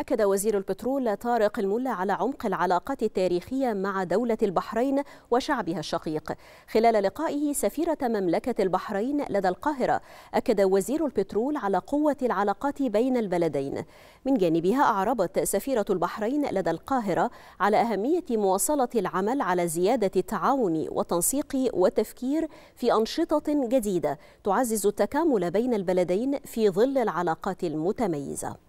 أكد وزير البترول طارق الملا على عمق العلاقات التاريخية مع دولة البحرين وشعبها الشقيق خلال لقائه سفيرة مملكة البحرين لدى القاهرة أكد وزير البترول على قوة العلاقات بين البلدين من جانبها أعربت سفيرة البحرين لدى القاهرة على أهمية مواصلة العمل على زيادة التعاون والتنسيق والتفكير في أنشطة جديدة تعزز التكامل بين البلدين في ظل العلاقات المتميزة